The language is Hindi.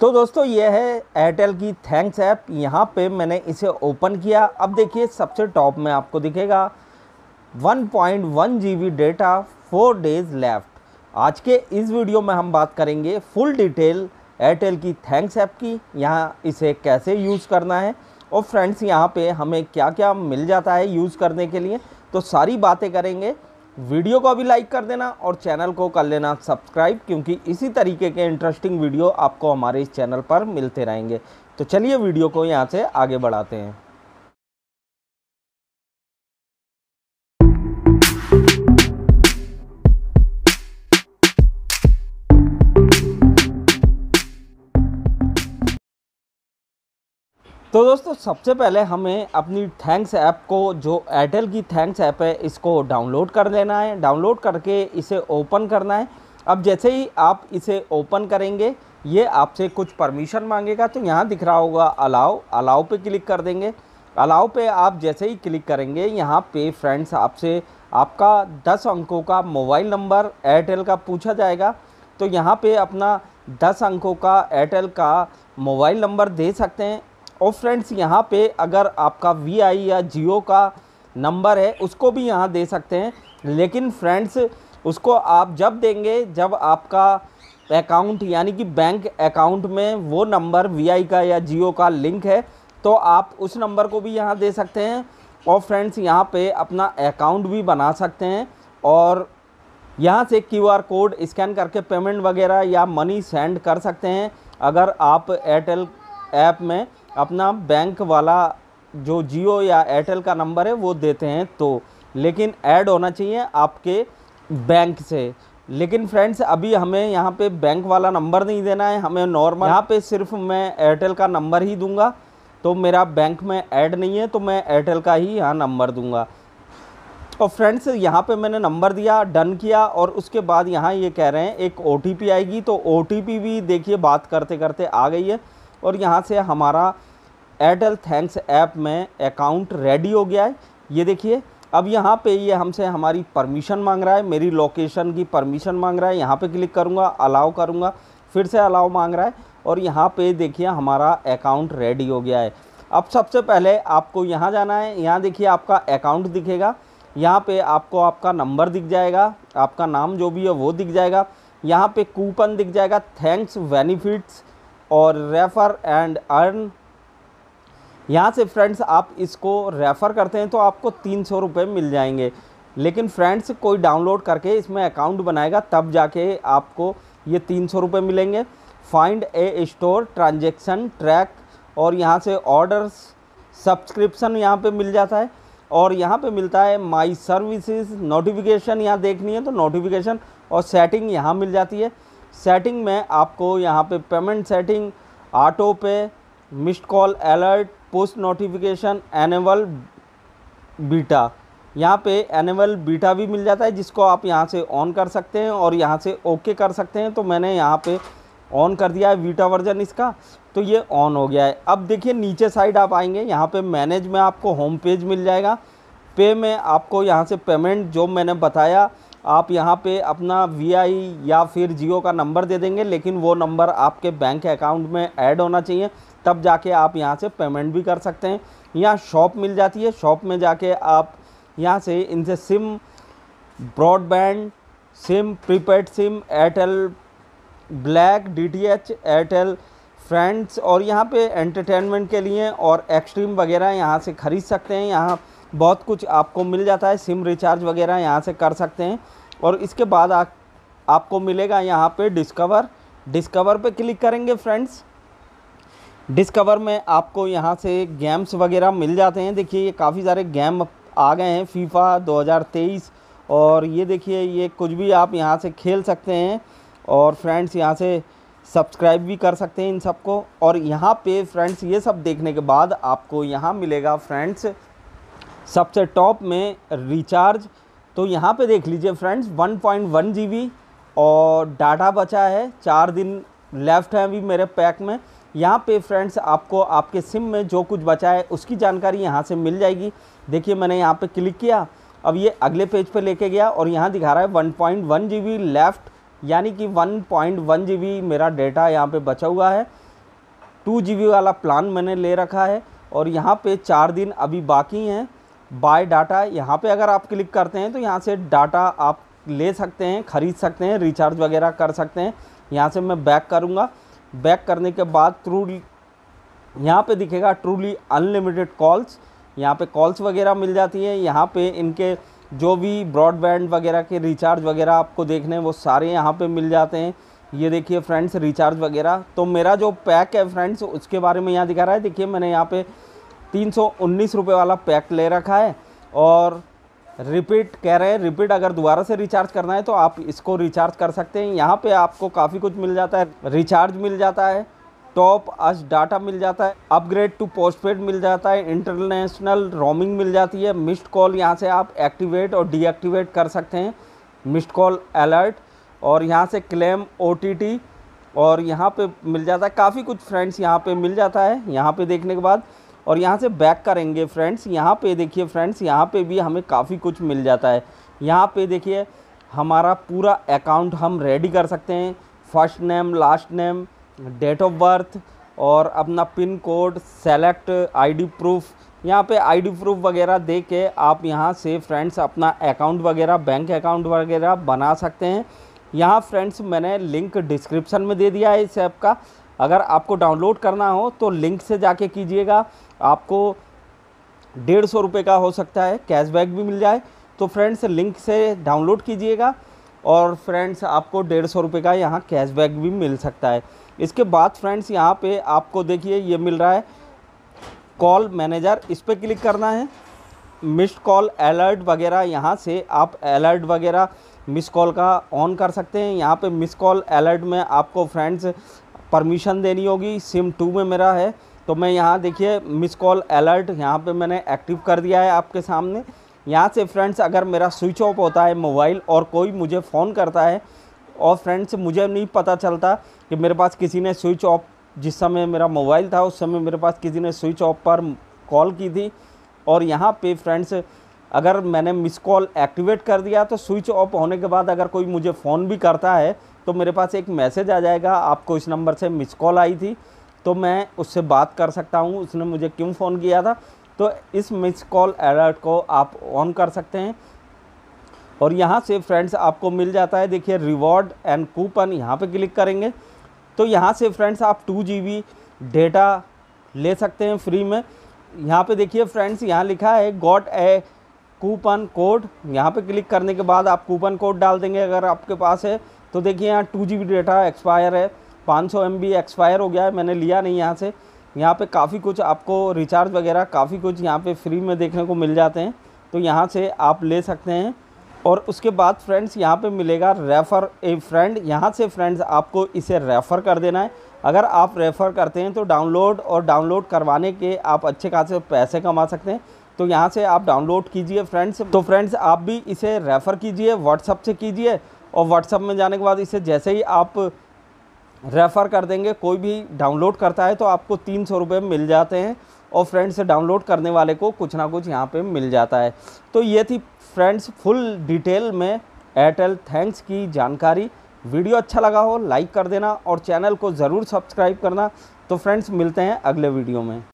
तो दोस्तों ये है एयरटेल की थैंक्स ऐप यहाँ पे मैंने इसे ओपन किया अब देखिए सबसे टॉप में आपको दिखेगा 1.1 point data four days left आज के इस वीडियो में हम बात करेंगे फुल डिटेल एयरटेल की थैंक्स ऐप की यहाँ इसे कैसे यूज़ करना है और फ्रेंड्स यहाँ पे हमें क्या क्या मिल जाता है यूज़ करने के लिए तो सारी बातें करेंगे वीडियो को अभी लाइक कर देना और चैनल को कर लेना सब्सक्राइब क्योंकि इसी तरीके के इंटरेस्टिंग वीडियो आपको हमारे इस चैनल पर मिलते रहेंगे तो चलिए वीडियो को यहाँ से आगे बढ़ाते हैं तो दोस्तों सबसे पहले हमें अपनी थैंक्स ऐप को जो एयरटेल की थैंक्स ऐप है इसको डाउनलोड कर लेना है डाउनलोड करके इसे ओपन करना है अब जैसे ही आप इसे ओपन करेंगे ये आपसे कुछ परमिशन मांगेगा तो यहाँ दिख रहा होगा अलाउ अलाउ पे क्लिक कर देंगे अलाउ पे आप जैसे ही क्लिक करेंगे यहाँ पे फ्रेंड्स आपसे आपका दस अंकों का मोबाइल नंबर एयरटेल का पूछा जाएगा तो यहाँ पे अपना दस अंकों का एयरटेल का मोबाइल नंबर दे सकते हैं और फ्रेंड्स यहाँ पे अगर आपका वी आई या जियो का नंबर है उसको भी यहाँ दे सकते हैं लेकिन फ्रेंड्स उसको आप जब देंगे जब आपका अकाउंट यानी कि बैंक अकाउंट में वो नंबर वी का या जियो का लिंक है तो आप उस नंबर को भी यहाँ दे सकते हैं और फ्रेंड्स यहाँ पे अपना अकाउंट भी बना सकते हैं और यहाँ से क्यूआर कोड स्कैन करके पेमेंट वगैरह या मनी सेंड कर सकते हैं अगर आप एयरटेल ऐप में अपना बैंक वाला जो जियो या एयरटेल का नंबर है वो देते हैं तो लेकिन ऐड होना चाहिए आपके बैंक से लेकिन फ्रेंड्स अभी हमें यहाँ पे बैंक वाला नंबर नहीं देना है हमें नॉर्मल यहाँ पे सिर्फ मैं एयरटेल का नंबर ही दूंगा तो मेरा बैंक में ऐड नहीं है तो मैं एयरटेल का ही यहाँ नंबर दूंगा और फ्रेंड्स यहाँ पे मैंने नंबर दिया डन किया और उसके बाद यहाँ ये यह कह रहे हैं एक ओ आएगी तो ओ भी देखिए बात करते करते आ गई है और यहाँ से हमारा एयरटेल थैंक्स ऐप में अकाउंट रेडी हो गया है ये देखिए अब यहाँ पे ये हमसे हमारी परमिशन मांग रहा है मेरी लोकेशन की परमिशन मांग रहा है यहाँ पे क्लिक करूँगा अलाउ करूँगा फिर से अलाउ मांग रहा है और यहाँ पे देखिए हमारा अकाउंट रेडी हो गया है अब सबसे पहले आपको यहाँ जाना है यहाँ देखिए आपका अकाउंट दिखेगा यहाँ पे आपको आपका नंबर दिख जाएगा आपका नाम जो भी है वो दिख जाएगा यहाँ पे कूपन दिख जाएगा थैंक्स बेनिफिट्स और रेफ़र एंड अर्न यहाँ से फ्रेंड्स आप इसको रेफ़र करते हैं तो आपको तीन सौ रुपये मिल जाएंगे लेकिन फ्रेंड्स कोई डाउनलोड करके इसमें अकाउंट बनाएगा तब जाके आपको ये तीन सौ रुपये मिलेंगे find a store transaction track और यहाँ से ऑर्डर्स सब्सक्रिप्शन यहाँ पे मिल जाता है और यहाँ पे मिलता है माई सर्विसेज नोटिफिकेशन यहाँ देखनी है तो नोटिफिकेशन और सेटिंग यहाँ मिल जाती है सेटिंग में आपको यहाँ पे payment setting auto pay missed call alert post notification enable beta यहाँ पे एनेबल बीटा भी मिल जाता है जिसको आप यहाँ से ऑन कर सकते हैं और यहाँ से ओके कर सकते हैं तो मैंने यहाँ पे ऑन कर दिया है बीटा वर्जन इसका तो ये ऑन हो गया है अब देखिए नीचे साइड आप आएंगे यहाँ पे मैनेज में आपको होम पेज मिल जाएगा पे में आपको यहाँ से पेमेंट जो मैंने बताया आप यहाँ पे अपना वी या फिर जियो का नंबर दे देंगे लेकिन वो नंबर आपके बैंक अकाउंट में ऐड होना चाहिए तब जाके आप यहाँ से पेमेंट भी कर सकते हैं यहाँ शॉप मिल जाती है शॉप में जाके आप यहाँ से इनसे SIM broadband SIM prepaid SIM Airtel black DTH Airtel friends और यहाँ पे एंटरटेनमेंट के लिए और एक्सट्रीम वगैरह यहाँ से ख़रीद सकते हैं यहाँ बहुत कुछ आपको मिल जाता है सिम रिचार्ज वगैरह यहाँ से कर सकते हैं और इसके बाद आ, आपको मिलेगा यहाँ पे डिस्कवर डिस्कवर पे क्लिक करेंगे फ्रेंड्स डिस्कवर में आपको यहाँ से गेम्स वगैरह मिल जाते हैं देखिए ये काफ़ी सारे गेम आ गए हैं फीफा 2023 और ये देखिए ये कुछ भी आप यहाँ से खेल सकते हैं और फ्रेंड्स यहाँ से सब्सक्राइब भी कर सकते हैं इन सबको और यहाँ पे फ्रेंड्स ये सब देखने के बाद आपको यहाँ मिलेगा फ्रेंड्स सबसे टॉप में रिचार्ज तो यहाँ पे देख लीजिए फ्रेंड्स 1.1 पॉइंट और डाटा बचा है चार दिन लेफ्ट है अभी मेरे पैक में यहाँ पे फ्रेंड्स आपको आपके सिम में जो कुछ बचा है उसकी जानकारी यहाँ से मिल जाएगी देखिए मैंने यहाँ पे क्लिक किया अब ये अगले पेज पे लेके गया और यहाँ दिखा रहा है 1.1 पॉइंट लेफ़्ट यानी कि 1.1 पॉइंट मेरा डेटा यहाँ पे बचा हुआ है टू जी वाला प्लान मैंने ले रखा है और यहाँ पे चार दिन अभी बाकी हैं बाय डाटा यहाँ पे अगर आप क्लिक करते हैं तो यहाँ से डाटा आप ले सकते हैं ख़रीद सकते हैं रिचार्ज वगैरह कर सकते हैं यहाँ से मैं बैक करूँगा बैक करने के बाद ट्रू यहाँ पे दिखेगा ट्रूली अनलिमिटेड कॉल्स यहाँ पे कॉल्स वगैरह मिल जाती हैं यहाँ पे इनके जो भी ब्रॉडबैंड वगैरह के रिचार्ज वगैरह आपको देखने वो सारे यहाँ पर मिल जाते हैं ये देखिए फ्रेंड्स रिचार्ज वगैरह तो मेरा जो पैक है फ्रेंड्स उसके बारे में यहाँ दिखा रहा है देखिए मैंने यहाँ पर तीन सौ वाला पैक ले रखा है और रिपीट कह रहे हैं रिपीट अगर दोबारा से रिचार्ज करना है तो आप इसको रिचार्ज कर सकते हैं यहाँ पे आपको काफ़ी कुछ मिल जाता है रिचार्ज मिल जाता है टॉप अस डाटा मिल जाता है अपग्रेड टू पोस्टपेड मिल जाता है इंटरनेशनल रोमिंग मिल जाती है मिस्ड कॉल यहाँ से आप एक्टिवेट और डीएक्टिवेट कर सकते हैं मिस्ड कॉल अलर्ट और यहाँ से क्लेम ओ और यहाँ पे मिल जाता है काफ़ी कुछ फ्रेंड्स यहाँ पे मिल जाता है यहाँ पे देखने के बाद और यहाँ से बैक करेंगे फ्रेंड्स यहाँ पे देखिए फ्रेंड्स यहाँ पे भी हमें काफ़ी कुछ मिल जाता है यहाँ पे देखिए हमारा पूरा अकाउंट हम रेडी कर सकते हैं first name last name date of birth और अपना pin code select ID proof यहाँ पे आईडी प्रूफ वगैरह दे के आप यहाँ से फ्रेंड्स अपना अकाउंट वगैरह बैंक अकाउंट वगैरह बना सकते हैं यहाँ फ्रेंड्स मैंने लिंक डिस्क्रिप्शन में दे दिया है इस ऐप का अगर आपको डाउनलोड करना हो तो लिंक से जाके कीजिएगा आपको डेढ़ सौ रुपये का हो सकता है कैशबैक भी मिल जाए तो फ्रेंड्स लिंक से डाउनलोड कीजिएगा और फ्रेंड्स आपको डेढ़ सौ रुपये का यहाँ कैशबैक भी मिल सकता है इसके बाद फ्रेंड्स यहाँ पे आपको देखिए ये मिल रहा है कॉल मैनेजर इस पर क्लिक करना है मिस्ड कॉल अलर्ट वगैरह यहाँ से आप अलर्ट वगैरह मिस कॉल का ऑन कर सकते हैं यहाँ पे मिस कॉल अलर्ट में आपको फ्रेंड्स परमिशन देनी होगी सिम टू में मेरा है तो मैं यहाँ देखिए मिस कॉल अलर्ट यहाँ पे मैंने एक्टिव कर दिया है आपके सामने यहाँ से फ्रेंड्स अगर मेरा स्विच ऑफ होता है मोबाइल और कोई मुझे फ़ोन करता है और फ्रेंड्स मुझे नहीं पता चलता कि मेरे पास किसी ने स्विच ऑफ जिस समय मेरा मोबाइल था उस समय मेरे पास किसी ने स्विच ऑफ पर कॉल की थी और यहाँ पे फ्रेंड्स अगर मैंने मिस कॉल एक्टिवेट कर दिया तो स्विच ऑफ होने के बाद अगर कोई मुझे फ़ोन भी करता है तो मेरे पास एक मैसेज आ जाएगा आपको इस नंबर से मिस कॉल आई थी तो मैं उससे बात कर सकता हूँ उसने मुझे क्यों फ़ोन किया था तो इस मिस कॉल अलर्ट को आप ऑन कर सकते हैं और यहाँ से फ्रेंड्स आपको मिल जाता है देखिए रिवॉर्ड एंड कूपन यहाँ पे क्लिक करेंगे तो यहाँ से फ्रेंड्स आप टू जी डेटा ले सकते हैं फ्री में यहाँ पे देखिए फ्रेंड्स यहाँ लिखा है गॉट ए कूपन कोड यहाँ पे क्लिक करने के बाद आप कूपन कोड डाल देंगे अगर आपके पास है तो देखिए यहाँ टू जी डेटा एक्सपायर है पाँच सौ एक्सपायर हो गया है मैंने लिया नहीं यहाँ से यहाँ पे काफ़ी कुछ आपको रिचार्ज वगैरह काफ़ी कुछ यहाँ पे फ्री में देखने को मिल जाते हैं तो यहाँ से आप ले सकते हैं और उसके बाद फ्रेंड्स यहाँ पर मिलेगा रेफ़र ए फ्रेंड यहाँ से फ्रेंड्स आपको इसे रेफ़र कर देना है अगर आप रेफ़र करते हैं तो डाउनलोड और डाउनलोड करवाने के आप अच्छे खासे पैसे कमा सकते हैं तो यहाँ से आप डाउनलोड कीजिए फ्रेंड्स तो फ्रेंड्स आप भी इसे रेफ़र कीजिए व्हाट्सअप से कीजिए और व्हाट्सअप में जाने के बाद इसे जैसे ही आप रेफ़र कर देंगे कोई भी डाउनलोड करता है तो आपको तीन सौ रुपये मिल जाते हैं और फ्रेंड्स डाउनलोड करने वाले को कुछ ना कुछ यहाँ पे मिल जाता है तो ये थी फ्रेंड्स फुल डिटेल में एयरटेल थैंक्स की जानकारी वीडियो अच्छा लगा हो लाइक कर देना और चैनल को ज़रूर सब्सक्राइब करना तो फ्रेंड्स मिलते हैं अगले वीडियो में